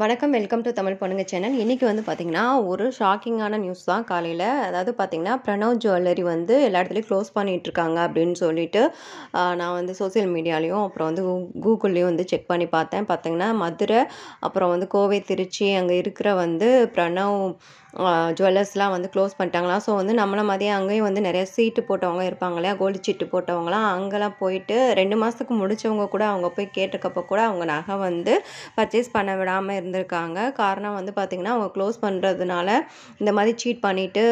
வணக்கம் welcome to Tamil பொண்ணுங்க channel இன்றைக்கி வந்து பார்த்திங்கன்னா ஒரு ஷாக்கிங்கான நியூஸ் தான் காலையில் அதாவது பார்த்திங்கன்னா பிரணவ் ஜுவல்லரி வந்து எல்லா இடத்துலையும் க்ளோஸ் இருக்காங்க அப்படின்னு சொல்லிட்டு நான் வந்து சோசியல் மீடியாலேயும் அப்புறம் வந்து கூகுள்லேயும் வந்து செக் பண்ணி பார்த்தேன் பார்த்திங்கன்னா மதுரை அப்புறம் வந்து கோவை திருச்சி அங்கே இருக்கிற வந்து பிரணவ் ஜுவல்லர்ஸ்லாம் வந்து க்ளோஸ் பண்ணிட்டாங்களாம் ஸோ வந்து நம்மளை மாதிரியே அங்கேயும் வந்து நிறைய சீட்டு போட்டவங்க இருப்பாங்க இல்லையா கோல்டு சீட்டு போட்டவங்களாம் அங்கெல்லாம் போயிட்டு ரெண்டு மாதத்துக்கு முடித்தவங்க கூட அவங்க போய் கேட்டிருக்கப்போ கூட அவங்க நகை வந்து பர்ச்சேஸ் பண்ண விடாமல் இருந்திருக்காங்க காரணம் வந்து பார்த்திங்கன்னா அவங்க க்ளோஸ் பண்ணுறதுனால இந்த மாதிரி சீட் பண்ணிவிட்டு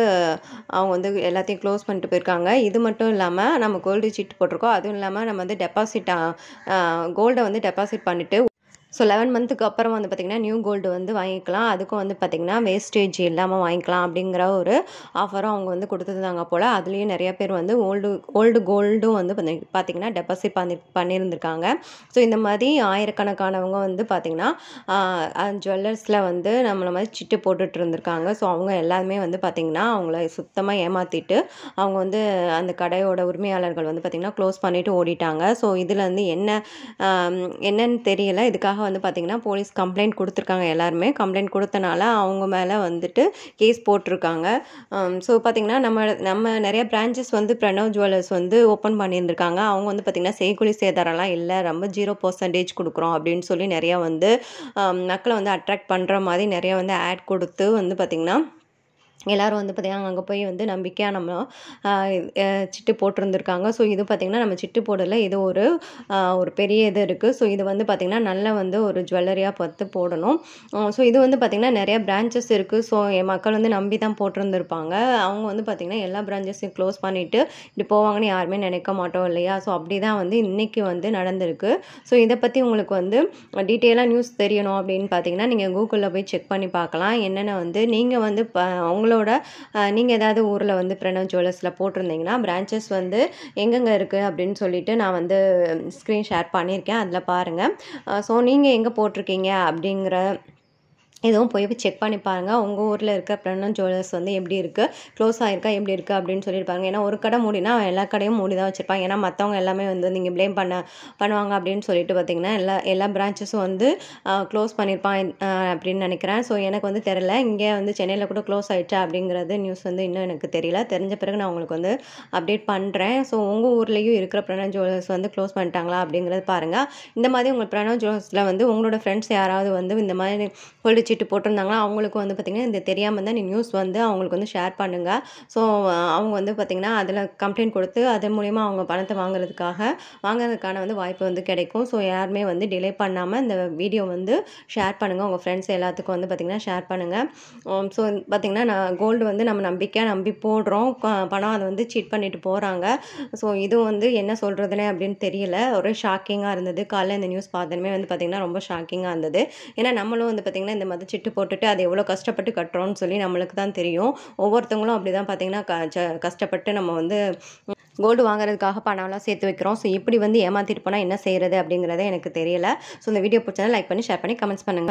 அவங்க வந்து எல்லாத்தையும் க்ளோஸ் பண்ணிட்டு போயிருக்காங்க இது மட்டும் இல்லாமல் நம்ம கோல்டு சீட் போட்டிருக்கோம் அதுவும் இல்லாமல் நம்ம வந்து டெபாசிட் கோல்டை வந்து டெபாசிட் பண்ணிவிட்டு ஸோ லெவன் மந்த்துக்கு அப்புறம் வந்து பார்த்திங்கன்னா நியூ கோல்டு வந்து வாங்கிக்கலாம் அதுக்கும் வந்து பார்த்திங்கன்னா வேஸ்டேஜ் இல்லாமல் வாங்கிக்கலாம் அப்படிங்கிற ஒரு ஆஃபரும் அவங்க வந்து கொடுத்துருந்தாங்க போல் அதுலேயும் நிறைய பேர் வந்து ஓல்டு ஓல்டு கோல்டும் வந்து பார்த்திங்கன்னா டெபாசிட் பண்ணி பண்ணியிருந்திருக்காங்க ஸோ இந்த மாதிரி ஆயிரக்கணக்கானவங்க வந்து பார்த்திங்கன்னா ஜுவல்லர்ஸில் வந்து நம்மளை மாதிரி சிட்டு போட்டுட்டு இருந்திருக்காங்க ஸோ அவங்க எல்லாருமே வந்து பார்த்திங்கன்னா அவங்கள சுத்தமாக ஏமாற்றிட்டு அவங்க வந்து அந்த கடையோட உரிமையாளர்கள் வந்து பார்த்திங்கன்னா க்ளோஸ் பண்ணிவிட்டு ஓடிட்டாங்க ஸோ இதுலேருந்து என்ன என்னன்னு தெரியல இதுக்காக அதுக்காக வந்து பார்த்திங்கன்னா போலீஸ் கம்ப்ளைண்ட் கொடுத்துருக்காங்க எல்லாருமே கம்ப்ளைண்ட் கொடுத்தனால அவங்க மேலே வந்துட்டு கேஸ் போட்டிருக்காங்க ஸோ um, பார்த்திங்கன்னா நம்ம நம்ம நிறைய பிரான்ச்சஸ் வந்து பிரணவ் ஜுவல்லர்ஸ் வந்து ஓப்பன் பண்ணியிருந்திருக்காங்க அவங்க வந்து பார்த்திங்கன்னா செய்கூலி சேதாரம்லாம் இல்லை ரொம்ப ஜீரோ பர்சன்டேஜ் கொடுக்குறோம் அப்படின்னு சொல்லி நிறையா வந்து மக்களை um, வந்து அட்ராக்ட் பண்ணுற மாதிரி நிறையா வந்து ஆட் கொடுத்து வந்து பார்த்திங்கன்னா எல்லோரும் வந்து பார்த்திங்கன்னா அங்கே போய் வந்து நம்பிக்கையாக நம்ம சிட்டு போட்டிருந்துருக்காங்க ஸோ இது பார்த்திங்கன்னா நம்ம சிட்டு போடல இது ஒரு ஒரு பெரிய இது இருக்குது ஸோ இது வந்து பார்த்திங்கன்னா நல்லா வந்து ஒரு ஜுவல்லரியாக பார்த்து போடணும் ஸோ இது வந்து பார்த்திங்கன்னா நிறைய பிரான்ச்சஸ் இருக்குது ஸோ என் மக்கள் வந்து நம்பி தான் போட்டிருந்துருப்பாங்க அவங்க வந்து பார்த்திங்கன்னா எல்லா பிரான்ச்சஸையும் க்ளோஸ் பண்ணிவிட்டு இப்படி போவாங்கன்னு யாருமே நினைக்க மாட்டோம் இல்லையா ஸோ அப்படி தான் வந்து இன்றைக்கி வந்து நடந்திருக்கு ஸோ இதை பற்றி உங்களுக்கு வந்து டீட்டெயிலாக நியூஸ் தெரியணும் அப்படின்னு பார்த்திங்கன்னா நீங்கள் கூகுளில் போய் செக் பண்ணி பார்க்கலாம் என்னென்ன வந்து நீங்கள் வந்து இப்போ அவங்களுக்கு உங்களோட நீங்கள் ஏதாவது ஊரில் வந்து பிரணவ் ஜுவல்லர்ஸில் போட்டிருந்தீங்கன்னா பிரான்ச்சஸ் வந்து எங்கெங்கே இருக்குது அப்படின்னு சொல்லிட்டு நான் வந்து ஸ்க்ரீன் ஷேர் பண்ணியிருக்கேன் அதில் பாருங்கள் ஸோ நீங்கள் எங்கே போட்டிருக்கீங்க அப்படிங்கிற இதுவும் போய் செக் பண்ணி பாருங்கள் உங்கள் ஊரில் இருக்க பிரண்ணன் ஜுவல்லர்ஸ் வந்து எப்படி இருக்குது க்ளோஸ் ஆகிருக்கா எப்படி இருக்குது அப்படின்னு சொல்லியிருப்பாங்க ஏன்னா ஒரு கடை மூடினா எல்லா கடையும் மூடி தான் வச்சுருப்பாங்க ஏன்னா மற்றவங்க எல்லாமே வந்து நீங்கள் ப்ளேம் பண்ண பண்ணுவாங்க அப்படின்னு சொல்லிட்டு பார்த்தீங்கன்னா எல்லா எல்லா பிரான்ச்சஸும் வந்து க்ளோஸ் பண்ணியிருப்பான் அப்படின்னு நினைக்கிறேன் ஸோ எனக்கு வந்து தெரில இங்கே வந்து சென்னையில் கூட க்ளோஸ் ஆகிடுச்சா அப்படிங்கிறது நியூஸ் வந்து இன்னும் எனக்கு தெரியல தெரிஞ்ச பிறகு நான் உங்களுக்கு வந்து அப்டேட் பண்ணுறேன் ஸோ உங்கள் ஊர்லேயும் இருக்கிற பிரணவ் ஜுவல்லர்ஸ் வந்து க்ளோஸ் பண்ணிட்டாங்களா அப்படிங்கிறது பாருங்கள் இந்த மாதிரி உங்கள் பிரணவ் ஜுவல்லர்ஸில் வந்து உங்களோட ஃப்ரெண்ட்ஸ் யாராவது வந்து இந்த மாதிரி சீட்டு போட்டிருந்தாங்களா அவங்களுக்கு வந்து பார்த்திங்கன்னா இந்த தெரியாமல் தான் நீ நியூஸ் வந்து அவங்களுக்கு வந்து ஷேர் பண்ணுங்கள் ஸோ அவங்க வந்து பார்த்திங்கன்னா அதில் கம்ப்ளைண்ட் கொடுத்து அதன் மூலிமா அவங்க பணத்தை வாங்குறதுக்காக வாங்குறதுக்கான வந்து வாய்ப்பு வந்து கிடைக்கும் ஸோ யாருமே வந்து டிலே பண்ணாமல் இந்த வீடியோ வந்து ஷேர் பண்ணுங்கள் உங்கள் ஃப்ரெண்ட்ஸ் எல்லாத்துக்கும் வந்து பார்த்திங்கன்னா ஷேர் பண்ணுங்கள் ஸோ um, பார்த்திங்கன்னா நான் கோல்டு வந்து நம்ம நம்பிக்கையாக நம்பி போடுறோம் பணம் அதை வந்து சீட் பண்ணிட்டு போகிறாங்க ஸோ இதுவும் வந்து என்ன சொல்கிறதுனே அப்படின்னு தெரியல ஒரே ஷாக்கிங்காக இருந்தது காலையில் இந்த நியூஸ் பார்த்ததுமே வந்து பார்த்திங்கன்னா ரொம்ப ஷாக்கிங்காக இருந்தது ஏன்னா நம்மளும் வந்து பார்த்திங்கன்னா இந்த மாதிரி மதிச்சிட்டு போட்டுட்டு அது எவ்வளோ கஷ்டப்பட்டு கட்டுறோம்னு சொல்லி நம்மளுக்கு தான் தெரியும் ஒவ்வொருத்தவங்களும் அப்படி தான் பார்த்தீங்கன்னா கஷ்டப்பட்டு நம்ம வந்து கோல்டு வாங்குறதுக்காக பணம்லாம் சேர்த்து வைக்கிறோம் ஸோ இப்படி வந்து ஏமாற்றிட்டு போனால் என்ன செய்கிறது அப்படிங்கிறத எனக்கு தெரியல ஸோ இந்த வீடியோ பிடிச்சதை லைக் பண்ணி ஷேர் பண்ணி கமெண்ட்ஸ் பண்ணுங்கள்